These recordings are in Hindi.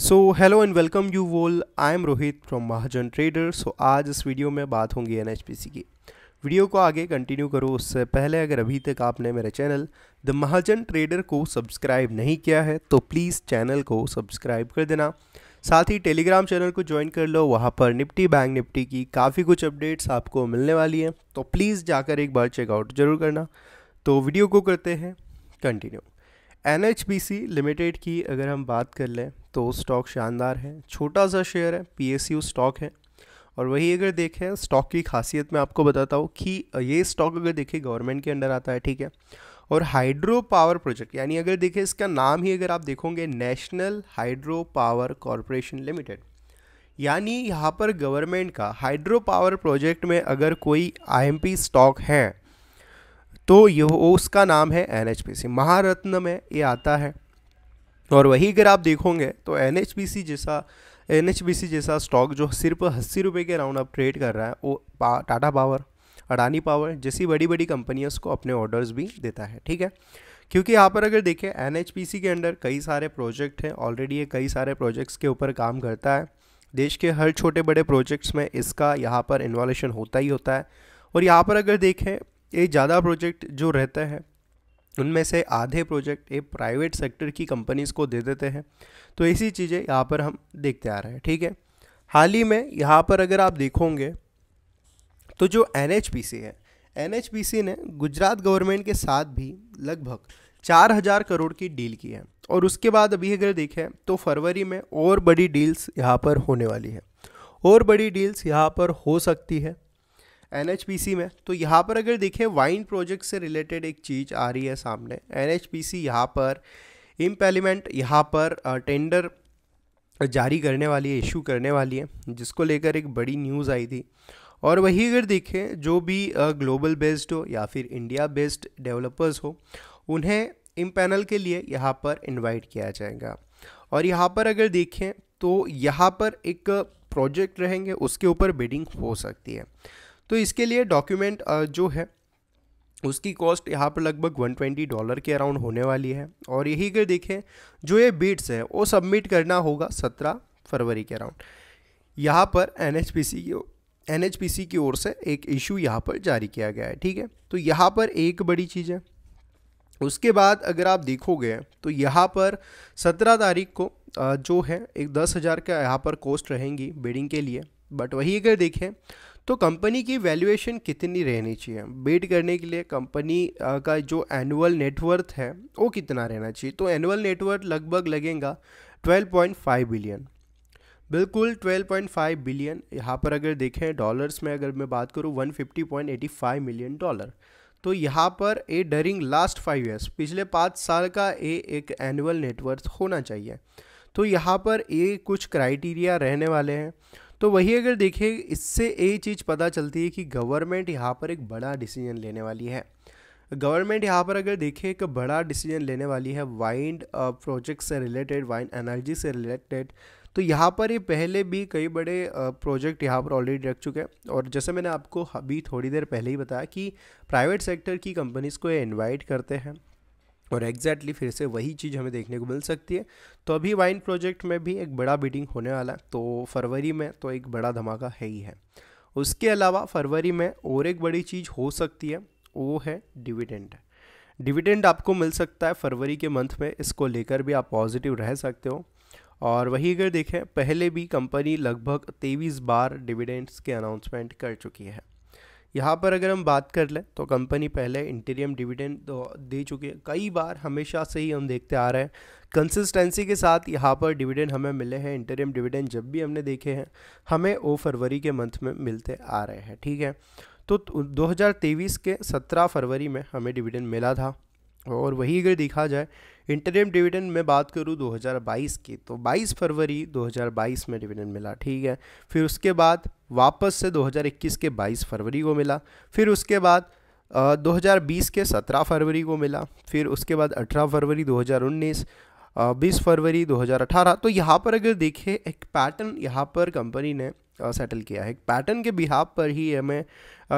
so hello and welcome you all I am Rohit from Mahajan trader so आज इस वीडियो में बात होंगी एन की वीडियो को आगे कंटिन्यू करो उससे पहले अगर अभी तक आपने मेरे चैनल द महाजन ट्रेडर को सब्सक्राइब नहीं किया है तो प्लीज़ चैनल को सब्सक्राइब कर देना साथ ही टेलीग्राम चैनल को ज्वाइन कर लो वहाँ पर निफ्टी बैंक निफ्टी की काफ़ी कुछ अपडेट्स आपको मिलने वाली हैं तो प्लीज़ जाकर एक बार चेकआउट जरूर करना तो वीडियो को करते हैं कंटिन्यू एन लिमिटेड की अगर हम बात कर लें तो स्टॉक शानदार है छोटा सा शेयर है पी स्टॉक है और वही अगर देखें स्टॉक की खासियत मैं आपको बताता हूँ कि ये स्टॉक अगर देखें गवर्नमेंट के अंडर आता है ठीक है और हाइड्रो पावर प्रोजेक्ट यानी अगर देखें इसका नाम ही अगर आप देखोगे National Hydro Power Corporation Limited यानी यहाँ पर गवर्नमेंट का हाइड्रो पावर प्रोजेक्ट में अगर कोई आईएमपी स्टॉक है तो यह उसका नाम है एनएचपीसी महारत्न में ये आता है और वही अगर आप देखोगे तो एन जैसा एन जैसा स्टॉक जो सिर्फ अस्सी रुपये के राउंड अप ट्रेड कर रहा है वो पा, टाटा पावर अडानी पावर जैसी बड़ी बड़ी कंपनियों को अपने ऑर्डर्स भी देता है ठीक है क्योंकि यहाँ पर अगर देखें एन के अंडर कई सारे प्रोजेक्ट हैं ऑलरेडी ये कई सारे प्रोजेक्ट्स के ऊपर काम करता है देश के हर छोटे बड़े प्रोजेक्ट्स में इसका यहाँ पर इन्वॉलेशन होता ही होता है और यहाँ पर अगर देखें ये ज़्यादा प्रोजेक्ट जो रहते हैं उनमें से आधे प्रोजेक्ट ये प्राइवेट सेक्टर की कंपनीज़ को दे देते हैं तो ऐसी चीज़ें यहाँ पर हम देखते आ रहे हैं ठीक है हाल ही में यहाँ पर अगर आप देखोगे तो जो एन है एन ने गुजरात गवर्नमेंट के साथ भी लगभग चार हज़ार करोड़ की डील की है और उसके बाद अभी अगर देखें तो फरवरी में और बड़ी डील्स यहाँ पर होने वाली है और बड़ी डील्स यहाँ पर हो सकती है एन में तो यहाँ पर अगर देखें वाइन प्रोजेक्ट से रिलेटेड एक चीज़ आ रही है सामने एन एच पी सी यहाँ पर इम्पेलीमेंट यहाँ पर टेंडर जारी करने वाली है इशू करने वाली है जिसको लेकर एक बड़ी न्यूज़ आई थी और वही अगर देखें जो भी ग्लोबल बेस्ड हो या फिर इंडिया बेस्ड डेवलपर्स हो उन्हें इम पैनल के लिए यहाँ पर इनवाइट किया जाएगा और यहाँ पर अगर देखें तो यहाँ पर एक प्रोजेक्ट रहेंगे उसके ऊपर बिडिंग हो सकती है तो इसके लिए डॉक्यूमेंट जो है उसकी कॉस्ट यहाँ पर लगभग 120 डॉलर के अराउंड होने वाली है और यही अगर देखें जो ये बीट्स है वो सबमिट करना होगा 17 फरवरी के अराउंड यहाँ पर एन एच की एन की ओर से एक इशू यहाँ पर जारी किया गया है ठीक है तो यहाँ पर एक बड़ी चीज़ है उसके बाद अगर आप देखोगे तो यहाँ पर सत्रह तारीख को जो है एक दस हज़ार का यहाँ पर कॉस्ट रहेंगी बीडिंग के लिए बट वही अगर देखें तो कंपनी की वैल्यूएशन कितनी रहनी चाहिए बीट करने के लिए कंपनी का जो एनुअल नेटवर्थ है वो कितना रहना चाहिए तो एनुअल नेटवर्थ लगभग लगेगा 12.5 बिलियन बिल्कुल 12.5 बिलियन यहाँ पर अगर देखें डॉलर्स में अगर मैं बात करूँ 150.85 मिलियन डॉलर तो यहाँ पर a during last five years पिछले पाँच साल का ए एक एनुअल नेटवर्थ होना चाहिए तो यहाँ पर ए कुछ क्राइटेरिया रहने वाले हैं तो वही अगर देखें इससे ये चीज़ पता चलती है कि गवर्नमेंट यहाँ पर एक बड़ा डिसीजन लेने वाली है गवर्नमेंट यहाँ पर अगर देखें एक बड़ा डिसीजन लेने वाली है वाइंड प्रोजेक्ट से रिलेटेड वाइंड एनर्जी से रिलेटेड तो यहाँ पर ये पहले भी कई बड़े प्रोजेक्ट यहाँ पर ऑलरेडी रख चुके हैं और जैसे मैंने आपको अभी थोड़ी देर पहले ही बताया कि प्राइवेट सेक्टर की कंपनीज़ को ये इन्वाइट करते हैं और एग्जैक्टली exactly फिर से वही चीज़ हमें देखने को मिल सकती है तो अभी वाइन प्रोजेक्ट में भी एक बड़ा बीटिंग होने वाला है तो फरवरी में तो एक बड़ा धमाका है ही है उसके अलावा फरवरी में और एक बड़ी चीज़ हो सकती है वो है डिविडेंड डिविडेंड आपको मिल सकता है फरवरी के मंथ में इसको लेकर भी आप पॉजिटिव रह सकते हो और वही अगर देखें पहले भी कंपनी लगभग तेईस बार डिविडेंड्स के अनाउंसमेंट कर चुकी है यहाँ पर अगर हम बात कर लें तो कंपनी पहले इंटीरियम डिविडेंड दे चुकी है कई बार हमेशा से ही हम देखते आ रहे हैं कंसिस्टेंसी के साथ यहाँ पर डिविडेंड हमें मिले हैं इंटीरियम डिविडेंड जब भी हमने देखे हैं हमें ओ फरवरी के मंथ में मिलते आ रहे हैं ठीक है तो 2023 तो के 17 फरवरी में हमें डिविडेंड मिला था और वही अगर देखा जाए इंटरिम डिविडेंड में बात करूँ 2022 की तो 22 फरवरी 2022 में डिविडेंड मिला ठीक है फिर उसके बाद वापस से 2021 के 22 फरवरी को मिला फिर उसके बाद आ, 2020 के 17 फरवरी को मिला फिर उसके बाद 18 फरवरी 2019 बीस फरवरी 2018 तो यहाँ पर अगर देखें एक पैटर्न यहाँ पर कंपनी ने सेटल किया है एक पैटर्न के बिहाब पर ही हमें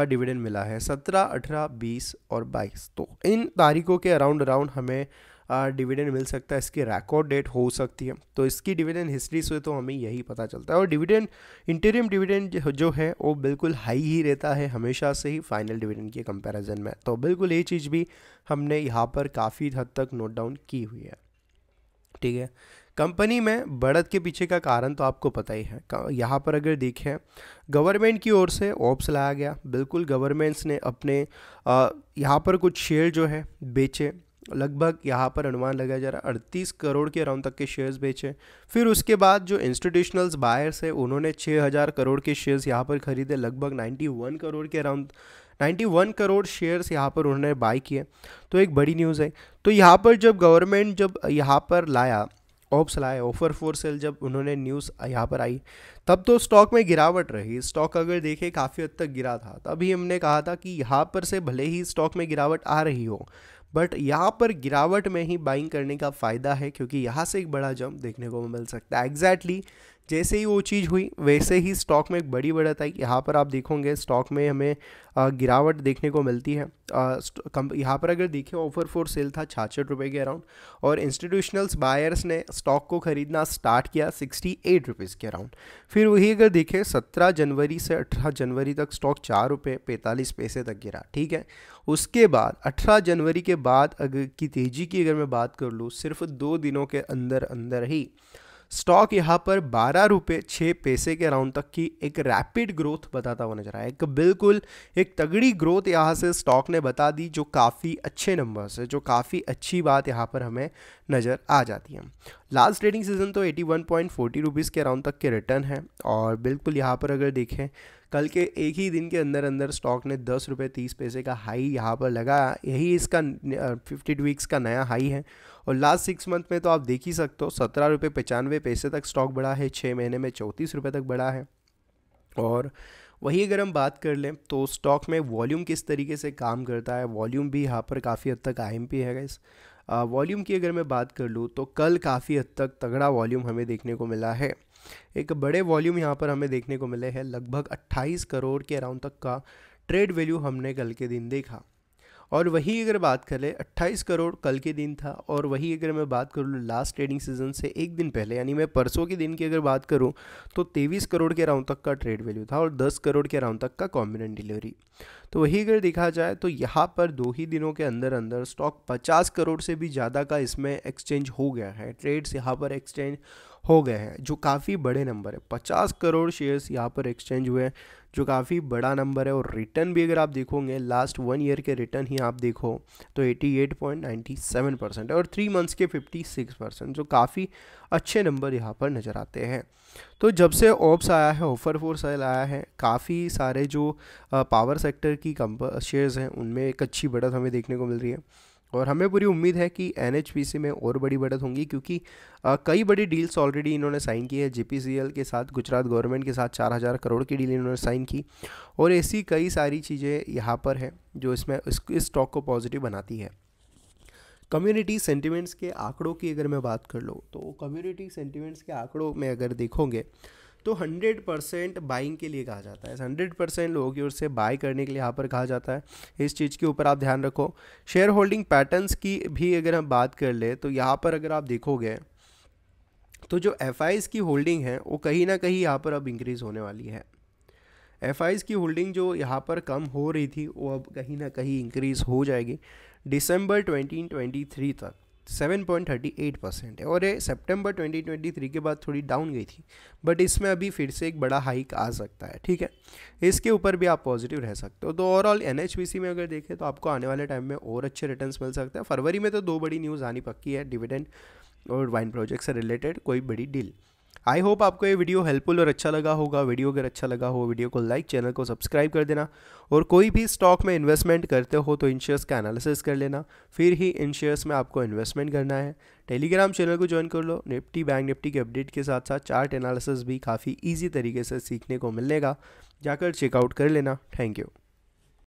डिविडेंड मिला है 17, 18, 20 और 22 तो इन तारीखों के अराउंड अराउंड हमें डिविडेंड मिल सकता है इसकी रिकॉर्ड डेट हो सकती है तो इसकी डिविडेंड हिस्ट्री से तो हमें यही पता चलता है और डिविडेंड इंटीरियम डिविडेंड जो है वो बिल्कुल हाई ही रहता है हमेशा से ही फाइनल डिविडेंड के कंपैरिजन में तो बिल्कुल ये चीज़ भी हमने यहाँ पर काफ़ी हद तक नोट डाउन की हुई है ठीक है कंपनी में बढ़त के पीछे का कारण तो आपको पता ही है यहाँ पर अगर देखें गवर्नमेंट की ओर से ऑप्स लाया गया बिल्कुल गवर्नमेंट्स ने अपने यहाँ पर कुछ शेयर जो है बेचे लगभग यहाँ पर अनुमान लगाया जा रहा है अड़तीस करोड़ के अराउंड तक के शेयर्स बेचे फिर उसके बाद जो इंस्टीट्यूशनल्स बायर्स हैं उन्होंने 6000 करोड़ के शेयर्स यहाँ पर खरीदे लगभग 91 करोड़ के अराउंड 91 करोड़ शेयर्स यहाँ पर उन्होंने बाय किए तो एक बड़ी न्यूज़ है तो यहाँ पर जब गवर्नमेंट जब यहाँ पर लाया ऑप्स लाए ऑफर फॉर सेल जब उन्होंने न्यूज़ यहाँ पर आई तब तो स्टॉक में गिरावट रही स्टॉक अगर देखे काफ़ी हद तक गिरा था तभी हमने कहा था कि यहाँ पर से भले ही स्टॉक में गिरावट आ रही हो बट यहाँ पर गिरावट में ही बाइंग करने का फ़ायदा है क्योंकि यहाँ से एक बड़ा जंप देखने को मिल सकता है एग्जैक्टली exactly जैसे ही वो चीज़ हुई वैसे ही स्टॉक में एक बड़ी बढ़त आई यहाँ पर आप देखोगे स्टॉक में हमें गिरावट देखने को मिलती है यहाँ पर अगर देखें ऑफर फॉर सेल था छाछठ रुपये के अराउंड और इंस्टीट्यूशनल्स बायर्स ने स्टॉक को ख़रीदना स्टार्ट किया सिक्सटी एट रुपीज़ के अराउंड फिर वही अगर देखें सत्रह जनवरी से अठारह जनवरी तक स्टॉक चार रुपये पैंतालीस पैसे तक गिरा ठीक है उसके बाद अठारह जनवरी के बाद अगर की तेज़ी की अगर मैं बात कर लूँ सिर्फ दो दिनों के अंदर अंदर ही स्टॉक यहाँ पर बारह रुपये छः पैसे के अराउंड तक की एक रैपिड ग्रोथ बताता हुआ नजर आया एक बिल्कुल एक तगड़ी ग्रोथ यहाँ से स्टॉक ने बता दी जो काफ़ी अच्छे नंबर्स है जो काफ़ी अच्छी बात यहाँ पर हमें नज़र आ जाती है लास्ट ट्रेडिंग सीजन तो eighty one point forty rupees के अराउंड तक के रिटर्न है और बिल्कुल यहाँ पर अगर देखें कल के एक ही दिन के अंदर अंदर स्टॉक ने दस रुपये तीस पैसे का हाई यहाँ पर लगा यही इसका फिफ्टी वीक्स का नया हाई है और लास्ट सिक्स मंथ में तो आप देख ही सकते हो सत्रह रुपये पचानवे पैसे तक स्टॉक बढ़ा है छः महीने में चौंतीस रुपये तक बढ़ा है और वही अगर हम बात कर लें तो स्टॉक में वॉल्यूम किस तरीके से काम करता है वॉल्यूम भी यहाँ पर काफ़ी हद तक आई है गैस वॉल्यूम की अगर मैं बात कर लूँ तो कल काफ़ी हद तक तगड़ा वॉल्यूम हमें देखने को मिला है एक बड़े वॉल्यूम यहाँ पर हमें देखने को मिले हैं लगभग 28 करोड़ के अराउंड तक का ट्रेड वैल्यू हमने कल के दिन देखा और वही अगर बात कर ले 28 करोड़ कल के दिन था और वही अगर मैं बात करूँ लास्ट ट्रेडिंग सीजन से एक दिन पहले यानी मैं परसों के दिन की अगर बात करूँ तो तेईस करोड़ के राउंड तक का ट्रेड वैल्यू था और दस करोड़ के राउंड तक का कॉम्बिनेंट डिलीवरी तो वही अगर देखा जाए तो यहाँ पर दो ही दिनों के अंदर अंदर स्टॉक पचास करोड़ से भी ज़्यादा का इसमें एक्सचेंज हो गया है ट्रेड्स यहाँ पर एक्सचेंज हो गए हैं जो काफ़ी बड़े नंबर है पचास करोड़ शेयर्स यहाँ पर एक्सचेंज हुए हैं जो काफ़ी बड़ा नंबर है और रिटर्न भी अगर आप देखोगे लास्ट वन ईयर के रिटर्न ही आप देखो तो 88.97 परसेंट और थ्री मंथ्स के 56 परसेंट जो काफ़ी अच्छे नंबर यहाँ पर नज़र आते हैं तो जब से ऑप्स आया है ऑफर फोर सेल आया है काफ़ी सारे जो पावर सेक्टर की कंप शेयर्स हैं उनमें एक अच्छी बढ़त हमें देखने को मिल रही है और हमें पूरी उम्मीद है कि एन में और बड़ी बढ़त होंगी क्योंकि आ, कई बड़ी डील्स ऑलरेडी इन्होंने साइन की है जी के साथ गुजरात गवर्नमेंट के साथ चार हज़ार करोड़ की डील इन्होंने साइन की और ऐसी कई सारी चीज़ें यहाँ पर हैं जो इसमें इस स्टॉक को पॉजिटिव बनाती है कम्युनिटी सेंटिमेंट्स के आंकड़ों की अगर मैं बात कर लूँ तो कम्युनिटी सेंटिमेंट्स के आंकड़ों में अगर देखोगे तो हंड्रेड परसेंट बाइंग के लिए कहा जाता है हंड्रेड परसेंट लोगों की ओर से बाय करने के लिए यहाँ पर कहा जाता है इस चीज़ के ऊपर आप ध्यान रखो शेयर होल्डिंग पैटर्न्स की भी अगर हम बात कर ले तो यहाँ पर अगर आप देखोगे तो जो एफ की होल्डिंग है वो कहीं ना कहीं यहाँ पर अब इंक्रीज़ होने वाली है एफ की होल्डिंग जो यहाँ पर कम हो रही थी वो अब कहीं ना कहीं इंक्रीज़ हो जाएगी दिसंबर 2023 तक 7.38 परसेंट है और ये सितंबर 2023 के बाद थोड़ी डाउन गई थी बट इसमें अभी फिर से एक बड़ा हाइक आ सकता है ठीक है इसके ऊपर भी आप पॉजिटिव रह सकते हो तो ओवरऑल एन में अगर देखें तो आपको आने वाले टाइम में और अच्छे रिटर्न मिल सकते हैं फरवरी में तो दो बड़ी न्यूज़ आनी पक्की है डिविडेंड और वाइन प्रोजेक्ट से रिलेटेड कोई बड़ी डील आई होप आपको ये वीडियो हेल्पफुल और अच्छा लगा होगा वीडियो अगर अच्छा लगा हो वीडियो को लाइक चैनल को सब्सक्राइब कर देना और कोई भी स्टॉक में इन्वेस्टमेंट करते हो तो इन शेयर्स का एनालिसिस कर लेना फिर ही इन शेयर्स में आपको इन्वेस्टमेंट करना है टेलीग्राम चैनल को ज्वाइन कर लो निफ्टी बैंक निफ्टी के अपडेट के साथ साथ चार्ट एनालिसिस भी काफ़ी ईजी तरीके से सीखने को मिलेगा जाकर चेकआउट कर लेना थैंक यू